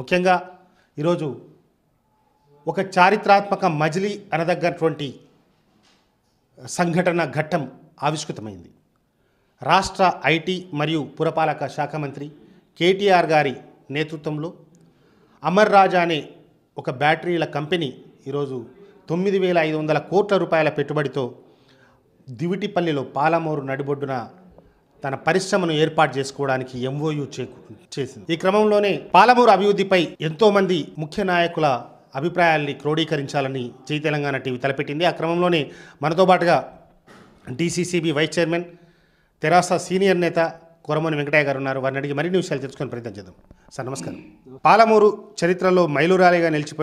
ముఖ్యంగా ఈరోజు ఒక చారిత్రాత్మక మజిలీ అనదగ్గటువంటి సంఘటన ఘట్టం ఆవిష్కృతమైంది రాష్ట్ర ఐటీ మరియు పురపాలక శాఖ మంత్రి కేటీఆర్ గారి నేతృత్వంలో అమర్ రాజా అనే ఒక బ్యాటరీల కంపెనీ ఈరోజు తొమ్మిది వేల ఐదు వందల కోట్ల రూపాయల పెట్టుబడితో దివిటిపల్లిలో పాలమూరు నడిబొడ్డున తన పరిశ్రమను ఏర్పాటు చేసుకోవడానికి ఎంఓయూ చేకు చేసింది ఈ క్రమంలోనే పాలమూరు అభివృద్ధిపై ఎంతో మంది ముఖ్య నాయకుల అభిప్రాయాల్ని క్రోడీకరించాలని జై తెలంగాణ టీవీ తలపెట్టింది ఆ క్రమంలోనే మనతో పాటుగా డీసీసీబీ వైస్ చైర్మన్ తెరాస సీనియర్ నేత కొరమోని వెంకటయ్య గారు ఉన్నారు వారిని అడిగి మరిన్ని విషయాలు తెలుసుకొని ప్రయత్నం చేద్దాం సార్ నమస్కారం పాలమూరు చరిత్రలో మైలురాలిగా నిలిచిపోయి